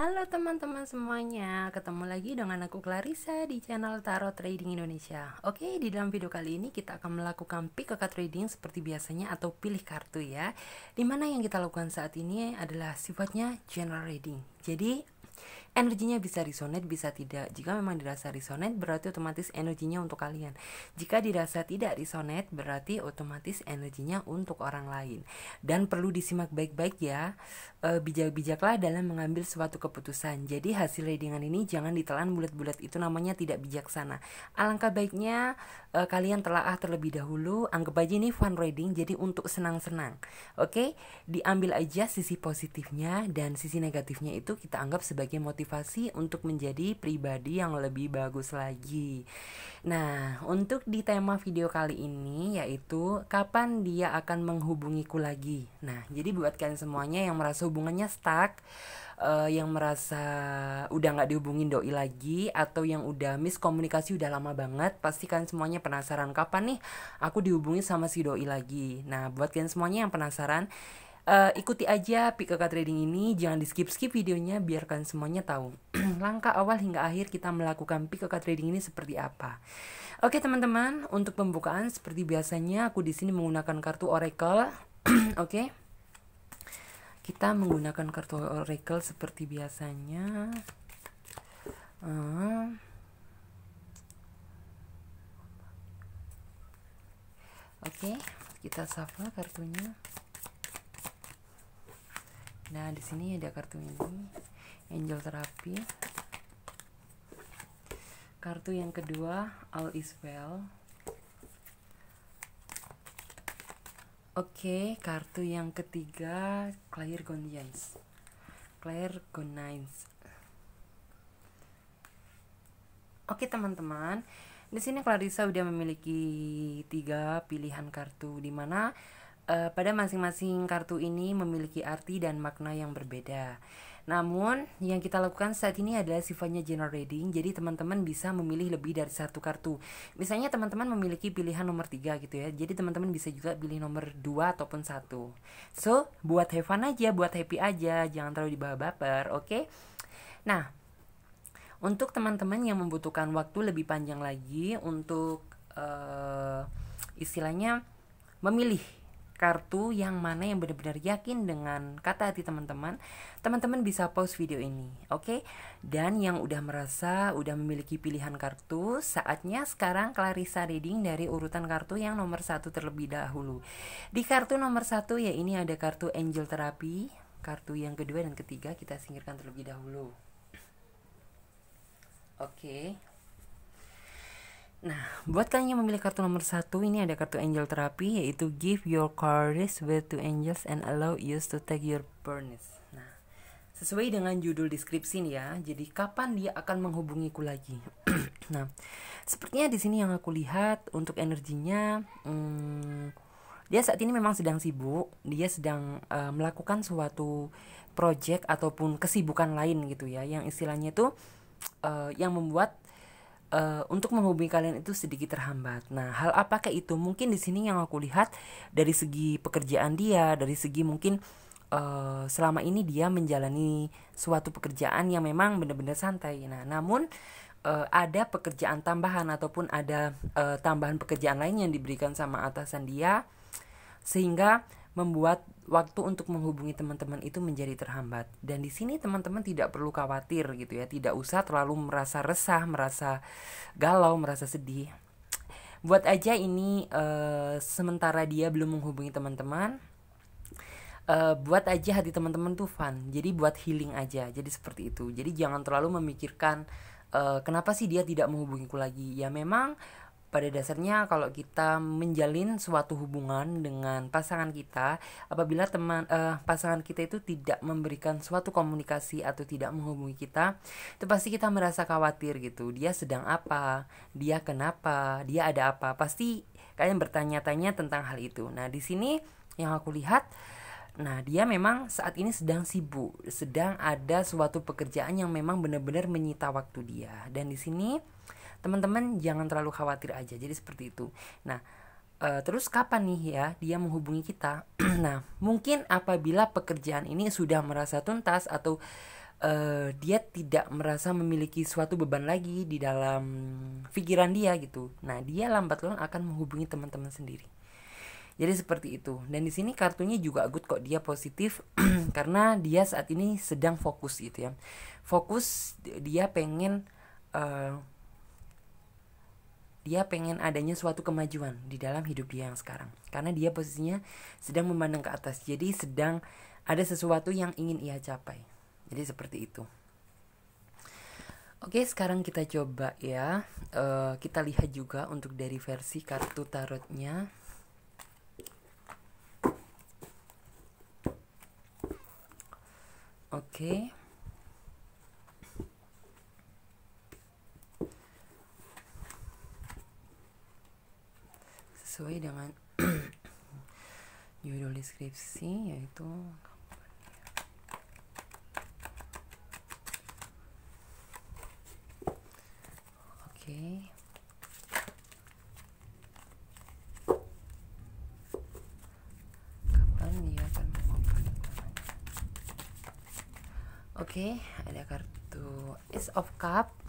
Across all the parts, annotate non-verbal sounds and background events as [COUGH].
Halo teman-teman semuanya, ketemu lagi dengan aku Clarissa di channel Tarot Trading Indonesia Oke, di dalam video kali ini kita akan melakukan pick card trading seperti biasanya atau pilih kartu ya Dimana yang kita lakukan saat ini adalah sifatnya general reading Jadi energinya bisa resonate bisa tidak jika memang dirasa resonate berarti otomatis energinya untuk kalian jika dirasa tidak resonate berarti otomatis energinya untuk orang lain dan perlu disimak baik-baik ya e, bijak-bijaklah dalam mengambil suatu keputusan jadi hasil readingan ini jangan ditelan bulat-bulat itu namanya tidak bijaksana alangkah baiknya e, kalian telaah terlebih dahulu anggap aja ini fun reading jadi untuk senang-senang oke diambil aja sisi positifnya dan sisi negatifnya itu kita anggap sebagai motivasi termotivasi untuk menjadi pribadi yang lebih bagus lagi. Nah, untuk di tema video kali ini yaitu kapan dia akan menghubungiku lagi. Nah, jadi buat kalian semuanya yang merasa hubungannya stuck, uh, yang merasa udah nggak dihubungin doi lagi atau yang udah miskomunikasi udah lama banget, pasti kan semuanya penasaran kapan nih aku dihubungi sama si doi lagi. Nah, buat kalian semuanya yang penasaran uh, ikuti aja PKK Trading ini, jangan di skip-skip videonya, biarkan semuanya tahu. [CLEARS THROAT] Langkah awal hingga akhir kita melakukan PKK Trading ini seperti apa. Oke teman-teman, untuk pembukaan seperti biasanya aku di sini menggunakan kartu Oracle. [CLEARS THROAT] Oke. Kita menggunakan kartu Oracle seperti biasanya. Uh. Oke, okay, kita shuffle kartunya nah di sini ada kartu ini angel Therapy. kartu yang kedua all is well Oke, okay, kartu yang ketiga Clair Clairvoyance. Oke, okay, teman-teman. Di sini Clarissa udah memiliki tiga pilihan kartu di mana Eh, pada masing-masing kartu ini memiliki arti dan makna yang berbeda. Namun, yang kita lakukan saat ini adalah sifatnya general reading, jadi teman-teman bisa memilih lebih dari satu kartu. Misalnya teman-teman memiliki pilihan nomor 3 gitu ya, jadi teman-teman bisa juga pilih nomor 2 ataupun satu. So, buat have fun aja, buat happy aja, jangan terlalu dibawa baper, oke? Okay? Nah, untuk teman-teman yang membutuhkan waktu lebih panjang lagi untuk uh, istilahnya memilih kartu yang mana yang benar-benar yakin dengan kata hati teman-teman, teman-teman bisa pause video ini, oke? Okay? Dan yang udah merasa udah memiliki pilihan kartu, saatnya sekarang Clarissa reading dari urutan kartu yang nomor satu terlebih dahulu. Di kartu nomor satu ya ini ada kartu Angel Therapy, kartu yang kedua dan ketiga kita singkirkan terlebih dahulu. Oke, Nah, buat kalian yang memilih kartu nomor satu, ini ada kartu angel terapi, yaitu give your courage with to angels and allow you to take your burdens. Nah, sesuai dengan judul deskripsi nih ya, jadi kapan dia akan menghubungiku lagi? [CLEARS THROAT] nah, sepertinya di sini yang aku lihat untuk energinya, hmm, dia saat ini memang sedang sibuk, dia sedang uh, melakukan suatu project ataupun kesibukan lain gitu ya, yang istilahnya itu uh, yang membuat Eh, untuk menghubungi kalian itu sedikit terhambat. Nah, hal apakah itu? Mungkin di sini yang aku lihat dari segi pekerjaan dia, dari segi mungkin uh, selama ini dia menjalani suatu pekerjaan yang memang benar-benar santai. Nah, namun uh, ada pekerjaan tambahan ataupun ada uh, tambahan pekerjaan lain yang diberikan sama atasan dia sehingga membuat waktu untuk menghubungi teman-teman itu menjadi terhambat. Dan di sini teman-teman tidak perlu khawatir gitu ya, tidak usah terlalu merasa resah, merasa galau, merasa sedih. Buat aja ini uh, sementara dia belum menghubungi teman-teman. Uh, buat aja hati teman-teman tuh fun, jadi buat healing aja, jadi seperti itu. Jadi jangan terlalu memikirkan uh, kenapa sih dia tidak menghubungiku lagi. Ya memang pada dasarnya kalau kita menjalin suatu hubungan dengan pasangan kita, apabila teman uh, pasangan kita itu tidak memberikan suatu komunikasi atau tidak menghubungi kita, itu pasti kita merasa khawatir gitu. Dia sedang apa? Dia kenapa? Dia ada apa? Pasti kalian bertanya-tanya tentang hal itu. Nah, di sini yang aku lihat Nah, dia memang saat ini sedang sibuk, sedang ada suatu pekerjaan yang memang benar-benar menyita waktu dia. Dan di sini teman-teman jangan terlalu khawatir aja jadi seperti itu nah e, terus kapan nih ya dia menghubungi kita [CLEARS THROAT] nah mungkin apabila pekerjaan ini sudah merasa tuntas atau uh, dia tidak merasa memiliki suatu beban lagi di dalam pikiran dia gitu nah dia lambat laun akan menghubungi teman-teman sendiri jadi seperti itu. Dan di sini kartunya juga good kok dia positif [CLEARS THROAT] karena dia saat ini sedang fokus gitu ya. Fokus dia pengen uh, dia pengen adanya suatu kemajuan di dalam hidup dia yang sekarang karena dia posisinya sedang memandang ke atas jadi sedang ada sesuatu yang ingin ia capai jadi seperti itu oke sekarang kita coba ya e, kita lihat juga untuk dari versi kartu tarotnya oke okay. sesuai dengan [CLEARS THROAT] judul deskripsi yaitu oke okay. kapan dia akan mengumumkan oke okay, ada kartu Ace of Cup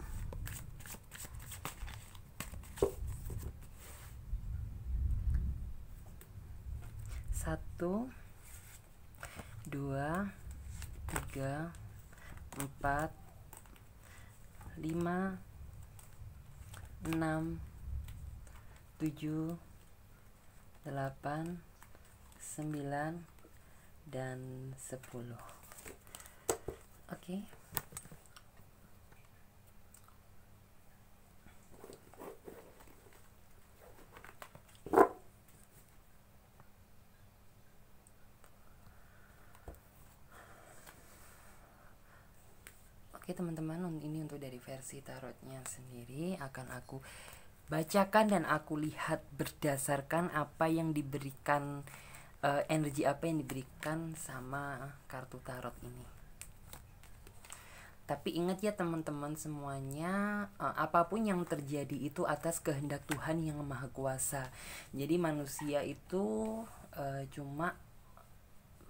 7 8 9 dan 10 oke okay. Oke teman-teman ini untuk dari versi tarotnya sendiri akan aku bacakan dan aku lihat berdasarkan apa yang diberikan uh, energi apa yang diberikan sama kartu tarot ini. Tapi ingat ya teman-teman semuanya, uh, apapun yang terjadi itu atas kehendak Tuhan yang Maha Kuasa. Jadi manusia itu uh, cuma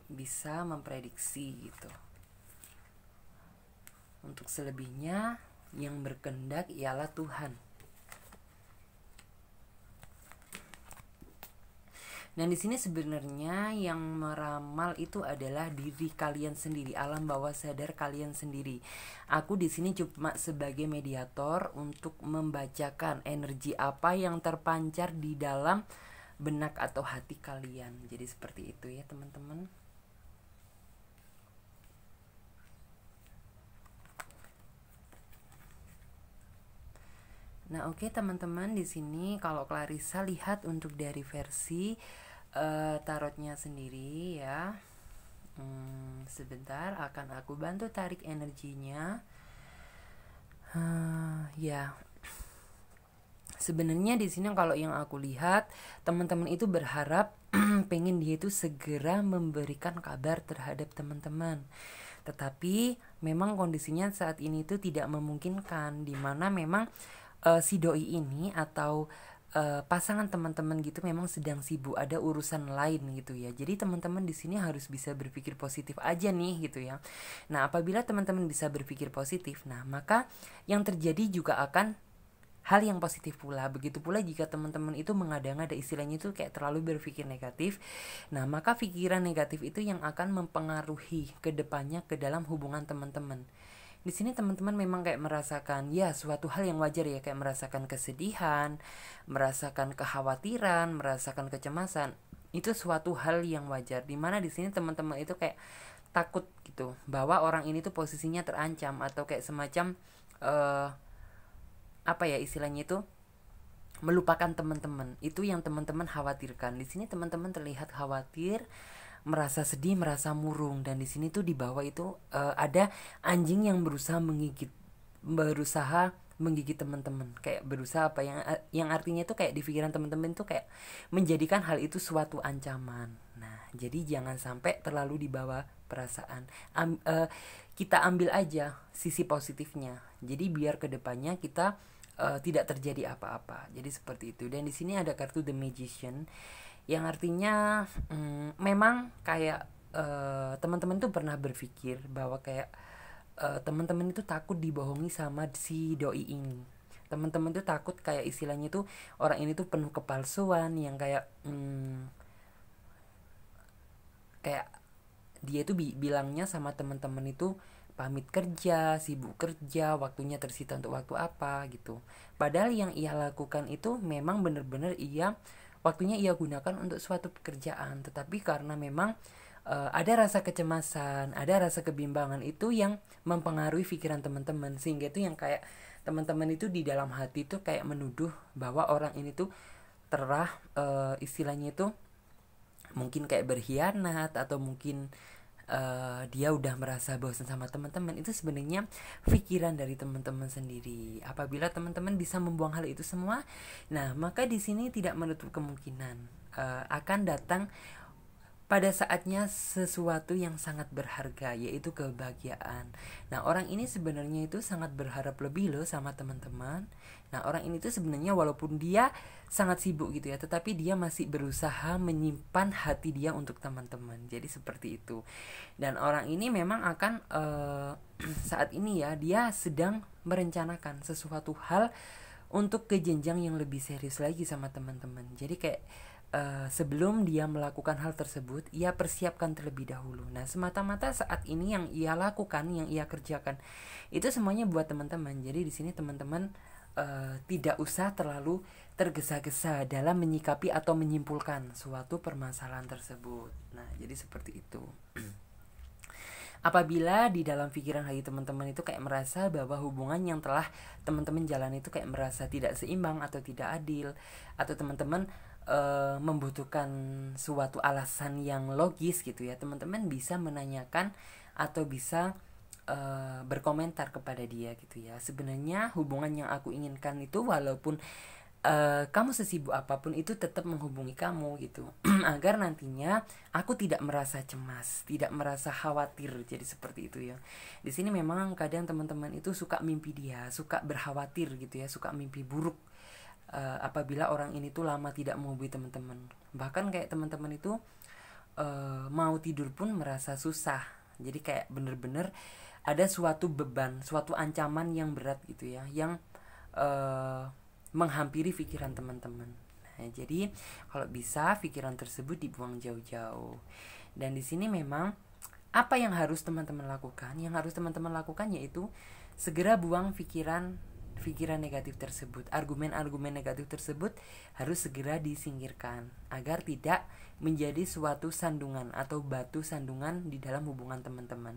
bisa memprediksi gitu. Untuk selebihnya yang berkendak ialah Tuhan. Dan di sini sebenarnya yang meramal itu adalah diri kalian sendiri, alam bawah sadar kalian sendiri. Aku di sini cuma sebagai mediator untuk membacakan energi apa yang terpancar di dalam benak atau hati kalian. Jadi seperti itu ya, teman-teman. Nah, oke okay, teman-teman di sini kalau Clarissa lihat untuk dari versi uh, tarotnya sendiri ya. Hmm, sebentar akan aku bantu tarik energinya. Uh, ya. Sebenarnya di sini kalau yang aku lihat teman-teman itu berharap [CLEARS THROAT] pengen dia itu segera memberikan kabar terhadap teman-teman tetapi memang kondisinya saat ini itu tidak memungkinkan dimana memang uh, si doi ini atau uh, pasangan teman-teman gitu memang sedang sibuk ada urusan lain gitu ya jadi teman-teman di sini harus bisa berpikir positif aja nih gitu ya nah apabila teman-teman bisa berpikir positif nah maka yang terjadi juga akan hal yang positif pula begitu pula jika teman-teman itu mengada-ngada istilahnya itu kayak terlalu berpikir negatif nah maka pikiran negatif itu yang akan mempengaruhi kedepannya ke dalam hubungan teman-teman di sini teman-teman memang kayak merasakan ya suatu hal yang wajar ya kayak merasakan kesedihan, merasakan kekhawatiran, merasakan kecemasan. Itu suatu hal yang wajar. Dimana di sini teman-teman itu kayak takut gitu bahwa orang ini tuh posisinya terancam atau kayak semacam uh, apa ya istilahnya itu melupakan teman-teman. Itu yang teman-teman khawatirkan. Di sini teman-teman terlihat khawatir merasa sedih, merasa murung dan di sini tuh di bawah itu uh, ada anjing yang berusaha menggigit berusaha menggigit teman-teman kayak berusaha apa yang yang artinya tuh kayak di pikiran teman-teman tuh kayak menjadikan hal itu suatu ancaman. Nah, jadi jangan sampai terlalu dibawa perasaan. Am, uh, kita ambil aja sisi positifnya. Jadi biar kedepannya kita uh, tidak terjadi apa-apa. Jadi seperti itu. Dan di sini ada kartu The Magician yang artinya mm, memang kayak uh, teman-teman tuh pernah berpikir bahwa kayak uh, teman-teman itu takut dibohongi sama si doi ini teman-teman tuh takut kayak istilahnya tuh orang ini tuh penuh kepalsuan yang kayak mm, kayak dia tuh bi bilangnya sama teman-teman itu pamit kerja, sibuk kerja, waktunya tersita untuk waktu apa gitu. Padahal yang ia lakukan itu memang bener-bener ia waktunya ia gunakan untuk suatu pekerjaan tetapi karena memang uh, ada rasa kecemasan, ada rasa kebimbangan itu yang mempengaruhi pikiran teman-teman sehingga itu yang kayak teman-teman itu di dalam hati itu kayak menuduh bahwa orang ini tuh terah uh, istilahnya itu mungkin kayak berkhianat atau mungkin uh, dia udah merasa bosan sama teman-teman itu sebenarnya pikiran dari teman-teman sendiri apabila teman-teman bisa membuang hal itu semua nah maka di sini tidak menutup kemungkinan uh, akan datang pada saatnya sesuatu yang sangat berharga yaitu kebahagiaan. Nah, orang ini sebenarnya itu sangat berharap lebih loh sama teman-teman. Nah, orang ini tuh sebenarnya walaupun dia sangat sibuk gitu ya, tetapi dia masih berusaha menyimpan hati dia untuk teman-teman. Jadi seperti itu. Dan orang ini memang akan uh, [CLEARS THROAT] saat ini ya, dia sedang merencanakan sesuatu hal untuk ke jenjang yang lebih serius lagi sama teman-teman. Jadi kayak Eh, sebelum dia melakukan hal tersebut, ia persiapkan terlebih dahulu. Nah, semata-mata saat ini yang ia lakukan, yang ia kerjakan, itu semuanya buat teman-teman. Jadi di sini teman-teman uh, tidak usah terlalu tergesa-gesa dalam menyikapi atau menyimpulkan suatu permasalahan tersebut. Nah, jadi seperti itu. [CLEARS THROAT] Apabila di dalam pikiran hati teman-teman itu kayak merasa bahwa hubungan yang telah teman-teman jalan itu kayak merasa tidak seimbang atau tidak adil atau teman-teman uh, membutuhkan suatu alasan yang logis gitu ya teman-teman bisa menanyakan atau bisa uh, berkomentar kepada dia gitu ya sebenarnya hubungan yang aku inginkan itu walaupun Uh, kamu sesibuk apapun itu tetap menghubungi kamu gitu [CLEARS THROAT] agar nantinya aku tidak merasa cemas tidak merasa khawatir jadi seperti itu ya di sini memang kadang teman-teman itu suka mimpi dia suka berkhawatir gitu ya suka mimpi buruk uh, apabila orang ini tuh lama tidak menghubungi teman-teman bahkan kayak teman-teman itu uh, mau tidur pun merasa susah jadi kayak bener-bener ada suatu beban suatu ancaman yang berat gitu ya yang uh, menghampiri pikiran teman-teman nah, jadi kalau bisa pikiran tersebut dibuang jauh-jauh dan di sini memang apa yang harus teman-teman lakukan yang harus teman-teman lakukan yaitu segera buang pikiran pikiran negatif tersebut, argumen-argumen negatif tersebut harus segera disingkirkan agar tidak menjadi suatu sandungan atau batu sandungan di dalam hubungan teman-teman.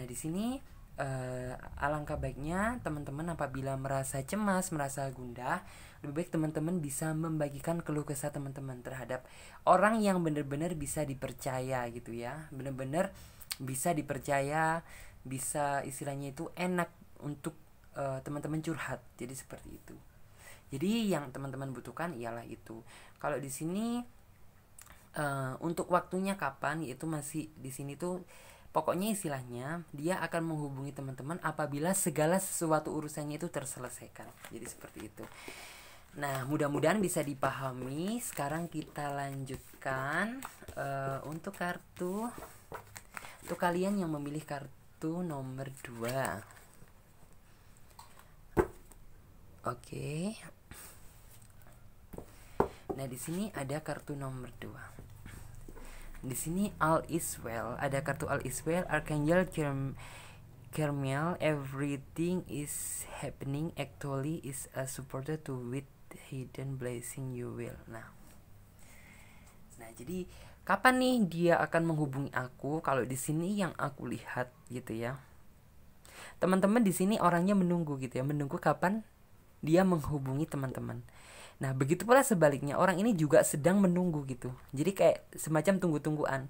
Nah, di sini uh, alangkah baiknya teman-teman apabila merasa cemas, merasa gundah, lebih baik teman-teman bisa membagikan keluh kesah teman-teman terhadap orang yang benar-benar bisa dipercaya gitu ya. Benar-benar bisa dipercaya, bisa istilahnya itu enak untuk teman eh, teman-teman curhat jadi seperti itu jadi yang teman-teman butuhkan ialah itu kalau di sini uh, untuk waktunya kapan itu masih di sini tuh pokoknya istilahnya dia akan menghubungi teman-teman apabila segala sesuatu urusannya itu terselesaikan jadi seperti itu Nah, mudah-mudahan bisa dipahami. Sekarang kita lanjutkan uh, untuk kartu untuk kalian yang memilih kartu nomor 2. Oke. Nah, di sini ada kartu nomor 2 di sini All is well, ada kartu All is well, Archangel Kerm Kermiel everything is happening actually is a supporter to with hidden blessing you will nah nah jadi kapan nih dia akan menghubungi aku kalau di sini yang aku lihat gitu ya teman-teman di sini orangnya menunggu gitu ya menunggu kapan dia menghubungi teman-teman. Nah, begitu pula sebaliknya, orang ini juga sedang menunggu gitu. Jadi kayak semacam tunggu-tungguan.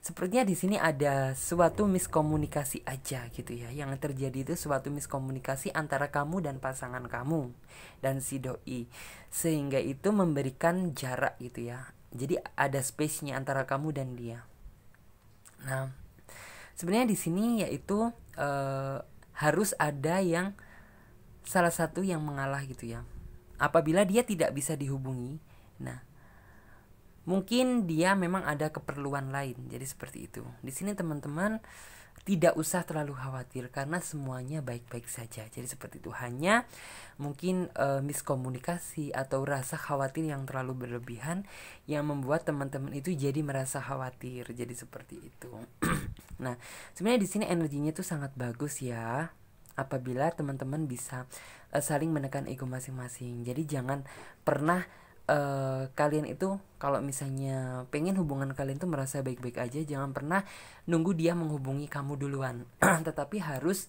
Sepertinya di sini ada suatu miskomunikasi aja gitu ya. Yang terjadi itu suatu miskomunikasi antara kamu dan pasangan kamu dan si doi. Sehingga itu memberikan jarak gitu ya. Jadi ada space-nya antara kamu dan dia. Nah, sebenarnya di sini yaitu e, harus ada yang salah satu yang mengalah gitu ya. Apabila dia tidak bisa dihubungi, nah mungkin dia memang ada keperluan lain. Jadi seperti itu. Di sini teman-teman tidak usah terlalu khawatir karena semuanya baik-baik saja. Jadi seperti itu hanya mungkin e, miskomunikasi atau rasa khawatir yang terlalu berlebihan yang membuat teman-teman itu jadi merasa khawatir. Jadi seperti itu. [CLEARS THROAT] nah, sebenarnya di sini energinya tuh sangat bagus ya apabila teman-teman bisa uh, saling menekan ego masing-masing. Jadi jangan pernah uh, kalian itu kalau misalnya pengen hubungan kalian tuh merasa baik-baik aja, jangan pernah nunggu dia menghubungi kamu duluan. [CLEARS THROAT] Tetapi harus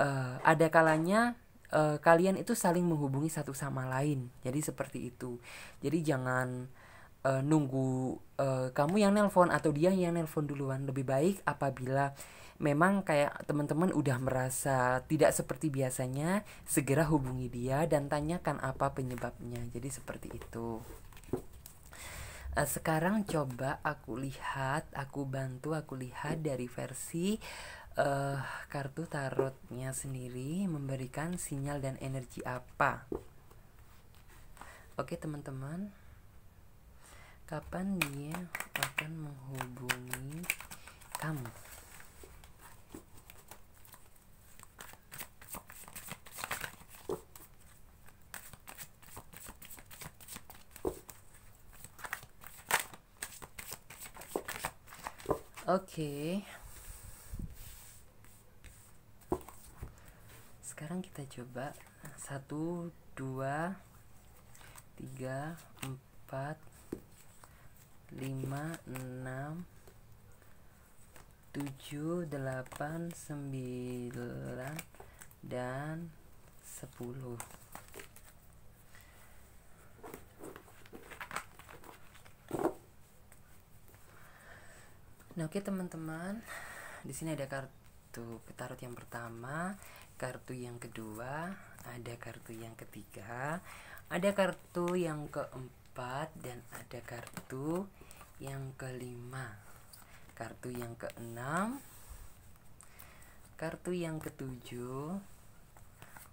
uh, ada kalanya uh, kalian itu saling menghubungi satu sama lain. Jadi seperti itu. Jadi jangan uh, nunggu uh, kamu yang nelpon atau dia yang nelpon duluan. Lebih baik apabila memang kayak teman-teman udah merasa tidak seperti biasanya, segera hubungi dia dan tanyakan apa penyebabnya. Jadi seperti itu. Eh, sekarang coba aku lihat, aku bantu aku lihat dari versi uh, kartu tarotnya sendiri memberikan sinyal dan energi apa. Oke teman-teman, kapan dia akan menghubungi kamu? Oke. Sekarang kita coba satu, dua, tiga, empat, lima, enam, tujuh, delapan, sembilan, dan sepuluh. Nah, oke teman-teman. Di sini ada kartu petarut yang pertama, kartu yang kedua, ada kartu yang ketiga, ada kartu yang keempat dan ada kartu yang kelima. Kartu yang keenam, kartu yang ketujuh,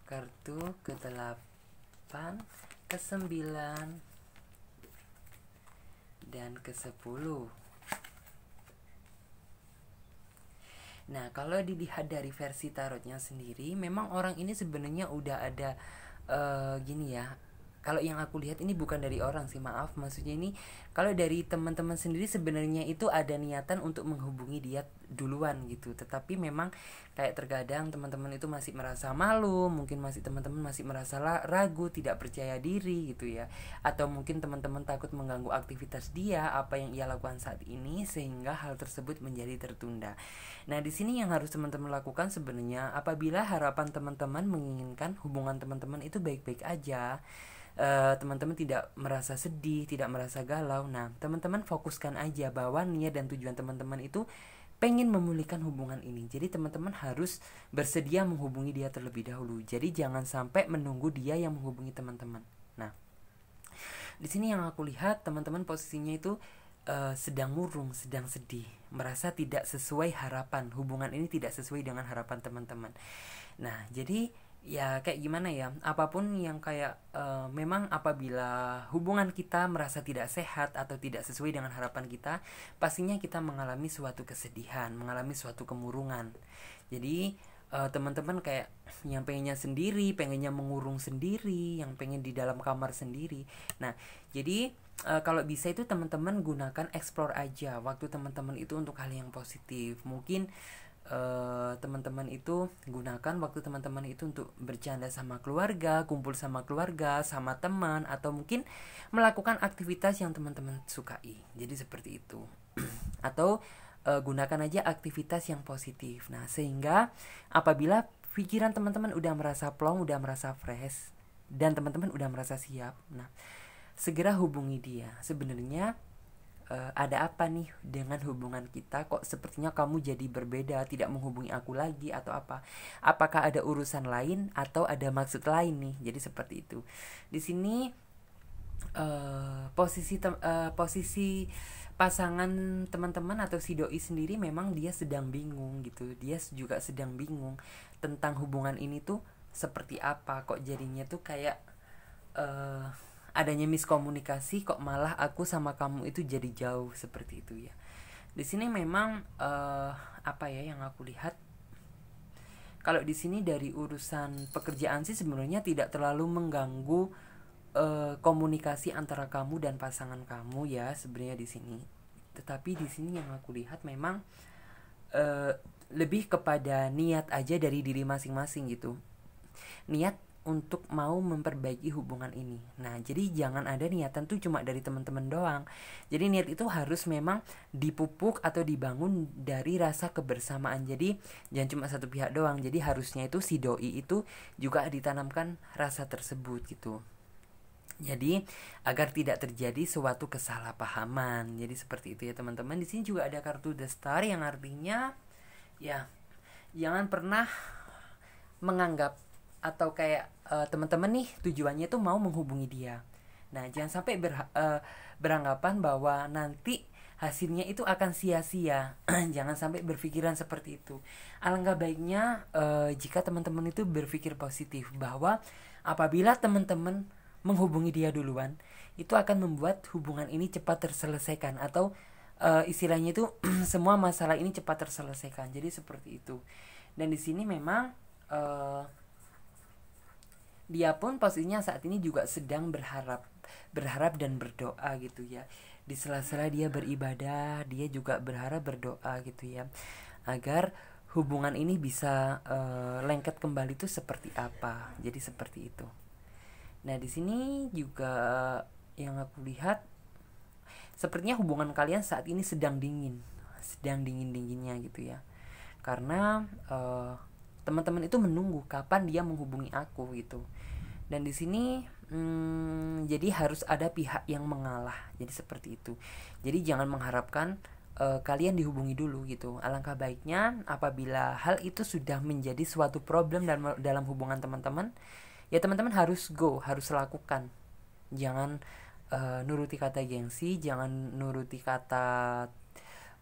kartu ke delapan, ke sembilan, dan ke sepuluh. Nah, kalau dilihat dari versi tarotnya sendiri, memang orang ini sebenarnya udah ada uh, gini ya, kalau yang aku lihat ini bukan dari orang sih maaf maksudnya ini kalau dari teman-teman sendiri sebenarnya itu ada niatan untuk menghubungi dia duluan gitu tetapi memang kayak terkadang teman-teman itu masih merasa malu mungkin masih teman-teman masih merasa ragu tidak percaya diri gitu ya atau mungkin teman-teman takut mengganggu aktivitas dia apa yang ia lakukan saat ini sehingga hal tersebut menjadi tertunda nah di sini yang harus teman-teman lakukan sebenarnya apabila harapan teman-teman menginginkan hubungan teman-teman itu baik-baik aja Eh, teman-teman uh, tidak merasa sedih, tidak merasa galau. Nah, teman-teman fokuskan aja bahwa niat dan tujuan teman-teman itu pengen memulihkan hubungan ini. Jadi teman-teman harus bersedia menghubungi dia terlebih dahulu. Jadi jangan sampai menunggu dia yang menghubungi teman-teman. Nah, di sini yang aku lihat teman-teman posisinya itu uh, sedang murung, sedang sedih, merasa tidak sesuai harapan. Hubungan ini tidak sesuai dengan harapan teman-teman. Nah, jadi ya kayak gimana ya apapun yang kayak uh, memang apabila hubungan kita merasa tidak sehat atau tidak sesuai dengan harapan kita pastinya kita mengalami suatu kesedihan mengalami suatu kemurungan jadi uh, teman-teman kayak yang pengennya sendiri pengennya mengurung sendiri yang pengen di dalam kamar sendiri nah jadi uh, kalau bisa itu teman-teman gunakan explore aja waktu teman-teman itu untuk hal yang positif mungkin teman eh, teman-teman itu gunakan waktu teman-teman itu untuk bercanda sama keluarga, kumpul sama keluarga, sama teman atau mungkin melakukan aktivitas yang teman-teman sukai. Jadi seperti itu. [CLEARS THROAT] atau uh, gunakan aja aktivitas yang positif. Nah, sehingga apabila pikiran teman-teman udah merasa plong, udah merasa fresh dan teman-teman udah merasa siap. Nah, segera hubungi dia. Sebenarnya uh, ada apa nih dengan hubungan kita kok sepertinya kamu jadi berbeda tidak menghubungi aku lagi atau apa apakah ada urusan lain atau ada maksud lain nih jadi seperti itu di sini uh, posisi uh, posisi pasangan teman-teman atau si doi sendiri memang dia sedang bingung gitu dia juga sedang bingung tentang hubungan ini tuh seperti apa kok jadinya tuh kayak uh, adanya miskomunikasi kok malah aku sama kamu itu jadi jauh seperti itu ya di sini memang uh, apa ya yang aku lihat kalau di sini dari urusan pekerjaan sih sebenarnya tidak terlalu mengganggu uh, komunikasi antara kamu dan pasangan kamu ya sebenarnya di sini tetapi di sini yang aku lihat memang uh, lebih kepada niat aja dari diri masing-masing gitu niat untuk mau memperbaiki hubungan ini. Nah, jadi jangan ada niatan tuh cuma dari teman-teman doang. Jadi niat itu harus memang dipupuk atau dibangun dari rasa kebersamaan. Jadi jangan cuma satu pihak doang. Jadi harusnya itu si doi itu juga ditanamkan rasa tersebut gitu. Jadi agar tidak terjadi suatu kesalahpahaman. Jadi seperti itu ya teman-teman. Di sini juga ada kartu The Star yang artinya ya jangan pernah menganggap atau kayak uh, teman-teman nih tujuannya tuh mau menghubungi dia. Nah, jangan sampai berha- uh, beranggapan bahwa nanti hasilnya itu akan sia-sia. [CLEARS THROAT] jangan sampai berpikiran seperti itu. Alangkah baiknya uh, jika teman-teman itu berpikir positif bahwa apabila teman-teman menghubungi dia duluan, itu akan membuat hubungan ini cepat terselesaikan atau uh, istilahnya itu [CLEARS THROAT] semua masalah ini cepat terselesaikan. Jadi seperti itu. Dan di sini memang uh, dia pun posisinya saat ini juga sedang berharap berharap dan berdoa gitu ya di sela-sela dia beribadah dia juga berharap berdoa gitu ya agar hubungan ini bisa uh, lengket kembali itu seperti apa jadi seperti itu nah di sini juga yang aku lihat sepertinya hubungan kalian saat ini sedang dingin sedang dingin dinginnya gitu ya karena uh, teman-teman itu menunggu kapan dia menghubungi aku gitu dan di sini hmm, jadi harus ada pihak yang mengalah jadi seperti itu jadi jangan mengharapkan uh, kalian dihubungi dulu gitu alangkah baiknya apabila hal itu sudah menjadi suatu problem dalam dalam hubungan teman-teman ya teman-teman harus go harus lakukan jangan uh, nuruti kata gengsi jangan nuruti kata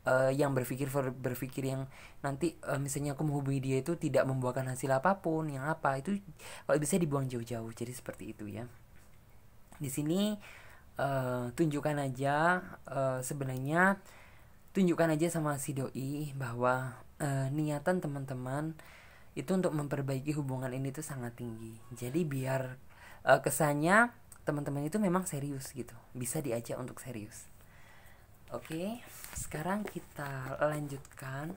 uh, yang berpikir berpikir yang nanti uh, misalnya aku menghubungi dia itu tidak membuahkan hasil apapun yang apa itu kalau bisa dibuang jauh-jauh jadi seperti itu ya di sini uh, tunjukkan aja uh, sebenarnya tunjukkan aja sama si doi bahwa uh, niatan teman-teman itu untuk memperbaiki hubungan ini tuh sangat tinggi jadi biar uh, kesannya teman-teman itu memang serius gitu bisa diajak untuk serius oke okay sekarang kita lanjutkan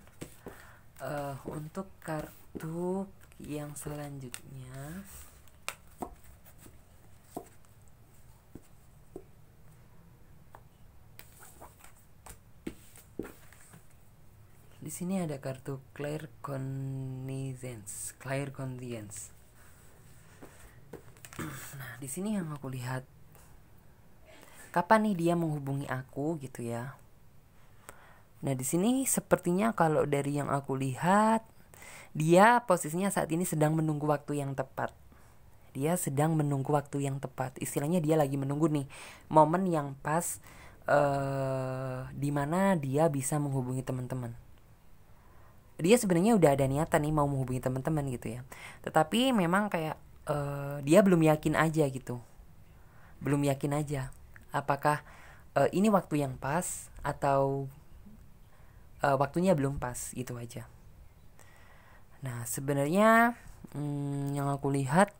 uh, untuk kartu yang selanjutnya di sini ada kartu clear Cognizance, clear Cognizance. nah, di sini yang aku lihat kapan nih dia menghubungi aku gitu ya. Nah, di sini sepertinya kalau dari yang aku lihat, dia posisinya saat ini sedang menunggu waktu yang tepat. Dia sedang menunggu waktu yang tepat. Istilahnya dia lagi menunggu nih momen yang pas eh, di mana dia bisa menghubungi teman-teman. Dia sebenarnya udah ada niatan nih mau menghubungi teman-teman gitu ya. Tetapi memang kayak uh, dia belum yakin aja gitu. Belum yakin aja apakah uh, ini waktu yang pas atau uh, waktunya belum pas gitu aja nah sebenarnya hmm, yang aku lihat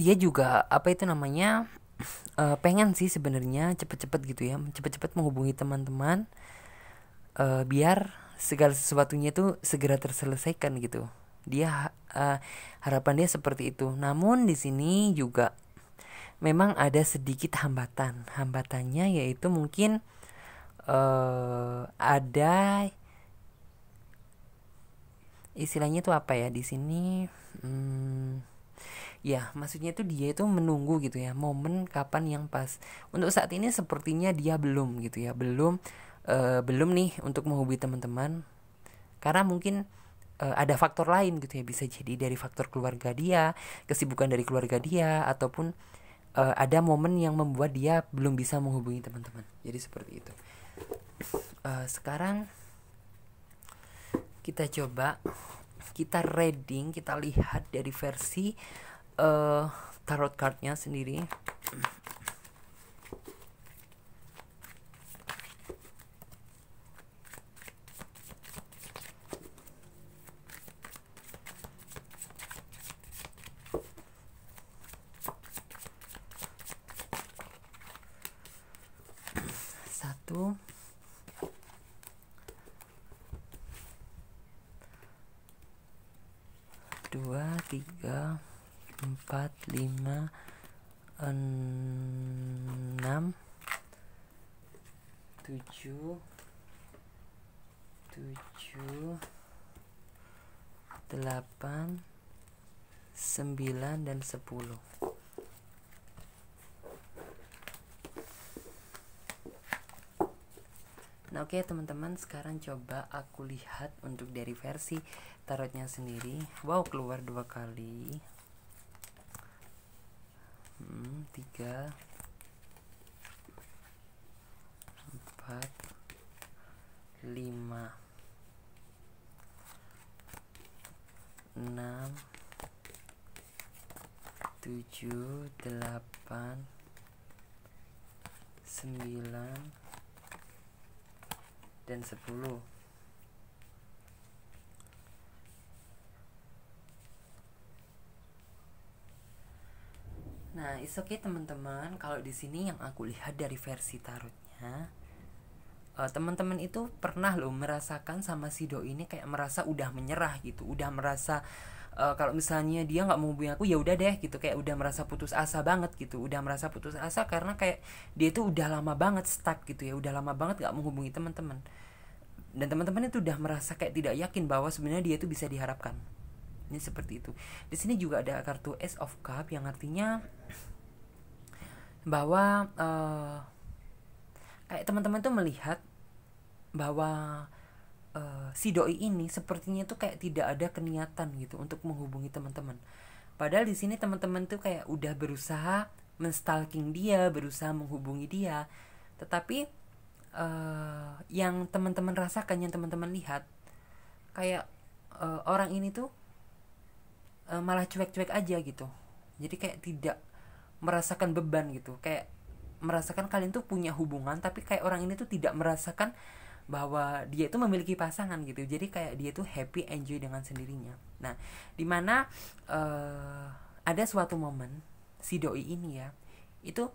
dia juga apa itu namanya uh, pengen sih sebenarnya cepet-cepet gitu ya cepet-cepet menghubungi teman-teman uh, biar segala sesuatunya itu segera terselesaikan gitu dia uh, harapan dia seperti itu namun di sini juga memang ada sedikit hambatan. Hambatannya yaitu mungkin uh, ada istilahnya itu apa ya di sini hmm, ya maksudnya itu dia itu menunggu gitu ya momen kapan yang pas untuk saat ini sepertinya dia belum gitu ya belum uh, belum nih untuk menghubungi teman-teman karena mungkin uh, ada faktor lain gitu ya bisa jadi dari faktor keluarga dia kesibukan dari keluarga dia ataupun uh, ada momen yang membuat dia belum bisa menghubungi teman-teman jadi seperti itu uh, sekarang kita coba kita reading kita lihat dari versi uh, tarot cardnya sendiri 10 Nah oke okay, teman-teman sekarang coba aku lihat untuk dari versi tarotnya sendiri Wow keluar dua kali hmm, Tiga Empat Lima Enam tujuh delapan sembilan dan sepuluh Nah, is okay teman-teman. Kalau di sini yang aku lihat dari versi tarotnya, eh, teman-teman itu pernah loh merasakan sama si do ini kayak merasa udah menyerah gitu, udah merasa uh, kalau misalnya dia nggak mau hubungi aku ya udah deh gitu kayak udah merasa putus asa banget gitu udah merasa putus asa karena kayak dia tuh udah lama banget stuck gitu ya udah lama banget nggak menghubungi teman-teman dan teman-teman itu udah merasa kayak tidak yakin bahwa sebenarnya dia itu bisa diharapkan ini seperti itu di sini juga ada kartu S of Cup yang artinya bahwa uh, kayak teman-teman tuh melihat bahwa Eh, si doi ini sepertinya tuh kayak tidak ada keniatan gitu untuk menghubungi teman-teman. Padahal di sini teman-teman tuh kayak udah berusaha menstalking dia, berusaha menghubungi dia. Tetapi uh, yang teman-teman rasakan, yang teman-teman lihat, kayak uh, orang ini tuh uh, malah cuek-cuek aja gitu. Jadi kayak tidak merasakan beban gitu, kayak merasakan kalian tuh punya hubungan, tapi kayak orang ini tuh tidak merasakan bahwa dia itu memiliki pasangan gitu jadi kayak dia itu happy enjoy dengan sendirinya nah dimana uh, eh, ada suatu momen si doi ini ya itu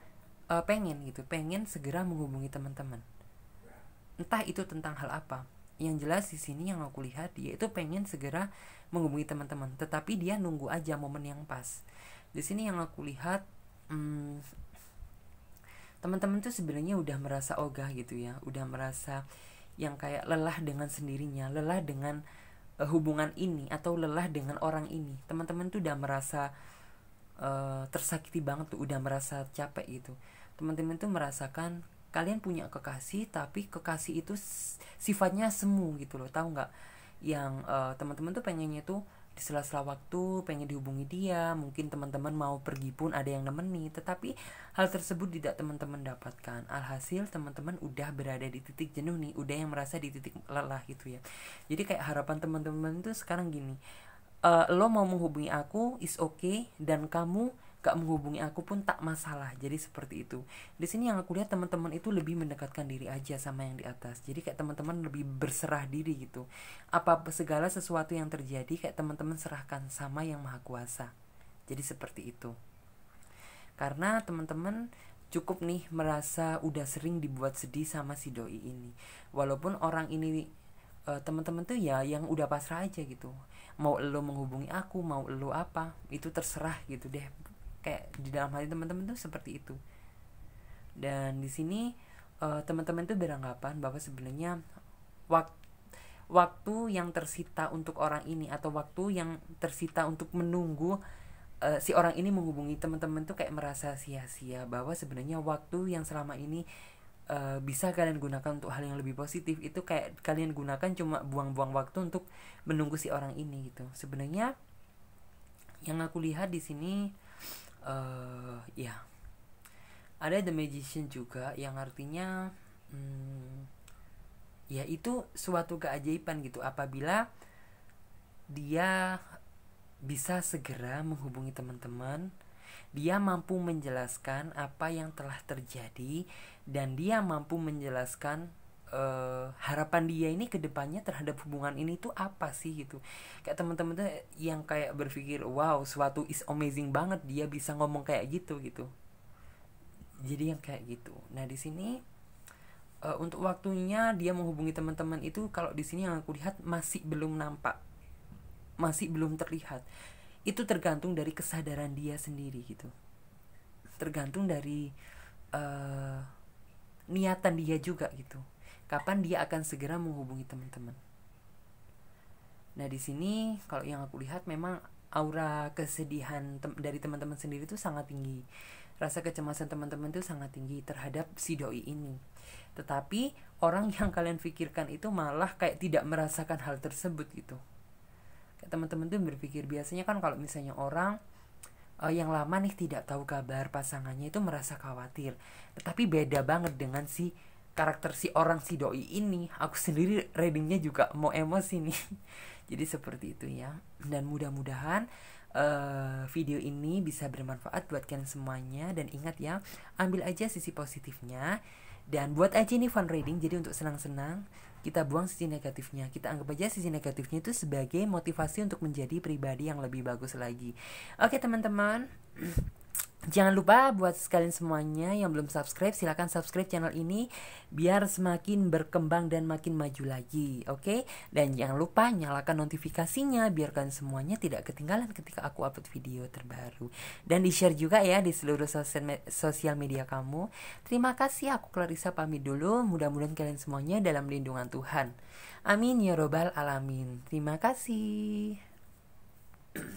uh, pengen gitu pengen segera menghubungi teman-teman entah itu tentang hal apa yang jelas di sini yang aku lihat dia itu pengen segera menghubungi teman-teman tetapi dia nunggu aja momen yang pas di sini yang aku lihat hmm, teman-teman tuh sebenarnya udah merasa ogah gitu ya udah merasa yang kayak lelah dengan sendirinya, lelah dengan uh, hubungan ini atau lelah dengan orang ini. Teman-teman tuh udah merasa uh, tersakiti banget tuh, udah merasa capek gitu. Teman-teman tuh merasakan kalian punya kekasih tapi kekasih itu sifatnya semu gitu loh, tahu nggak? Yang uh, teman-teman tuh pengennya tuh di sela-sela waktu pengen dihubungi dia mungkin teman-teman mau pergi pun ada yang nemeni tetapi hal tersebut tidak teman-teman dapatkan alhasil teman-teman udah berada di titik jenuh nih udah yang merasa di titik lelah gitu ya jadi kayak harapan teman-teman itu sekarang gini uh, lo mau menghubungi aku is okay dan kamu gak menghubungi aku pun tak masalah jadi seperti itu di sini yang aku lihat teman-teman itu lebih mendekatkan diri aja sama yang di atas jadi kayak teman-teman lebih berserah diri gitu apa segala sesuatu yang terjadi kayak teman-teman serahkan sama yang maha kuasa jadi seperti itu karena teman-teman cukup nih merasa udah sering dibuat sedih sama si doi ini walaupun orang ini eh, teman-teman tuh ya yang udah pasrah aja gitu mau lo menghubungi aku mau lo apa itu terserah gitu deh kayak di dalam hati teman-teman tuh seperti itu dan di sini uh, teman-teman tuh beranggapan bahwa sebenarnya wak waktu yang tersita untuk orang ini atau waktu yang tersita untuk menunggu uh, si orang ini menghubungi teman-teman tuh kayak merasa sia-sia bahwa sebenarnya waktu yang selama ini uh, bisa kalian gunakan untuk hal yang lebih positif itu kayak kalian gunakan cuma buang-buang waktu untuk menunggu si orang ini gitu sebenarnya yang aku lihat di sini uh, ya ada the magician juga yang artinya hmm, ya itu suatu keajaiban gitu apabila dia bisa segera menghubungi teman-teman dia mampu menjelaskan apa yang telah terjadi dan dia mampu menjelaskan uh, harapan dia ini kedepannya terhadap hubungan ini tuh apa sih gitu kayak teman-teman tuh yang kayak berpikir wow suatu is amazing banget dia bisa ngomong kayak gitu gitu jadi yang kayak gitu nah di sini uh, untuk waktunya dia menghubungi teman-teman itu kalau di sini yang aku lihat masih belum nampak masih belum terlihat itu tergantung dari kesadaran dia sendiri gitu tergantung dari uh, niatan dia juga gitu kapan dia akan segera menghubungi teman-teman. Nah di sini kalau yang aku lihat memang aura kesedihan tem dari teman-teman sendiri itu sangat tinggi. Rasa kecemasan teman-teman itu sangat tinggi terhadap si doi ini. Tetapi orang [LAUGHS] yang kalian pikirkan itu malah kayak tidak merasakan hal tersebut gitu. Kayak teman-teman tuh berpikir biasanya kan kalau misalnya orang uh, yang lama nih tidak tahu kabar pasangannya itu merasa khawatir. Tetapi beda banget dengan si karakter si orang si doi ini aku sendiri readingnya juga mau emosi nih [LAUGHS] jadi seperti itu ya dan mudah-mudahan uh, video ini bisa bermanfaat buat kalian semuanya dan ingat ya ambil aja sisi positifnya dan buat aja ini fun reading jadi untuk senang-senang kita buang sisi negatifnya kita anggap aja sisi negatifnya itu sebagai motivasi untuk menjadi pribadi yang lebih bagus lagi oke teman-teman [CLEARS THROAT] Jangan lupa buat sekalian semuanya yang belum subscribe silahkan subscribe channel ini biar semakin berkembang dan makin maju lagi oke okay? dan jangan lupa nyalakan notifikasinya biarkan semuanya tidak ketinggalan ketika aku upload video terbaru dan di share juga ya di seluruh sosial media kamu terima kasih aku Clarissa pamit dulu mudah-mudahan kalian semuanya dalam lindungan Tuhan amin ya robbal alamin terima kasih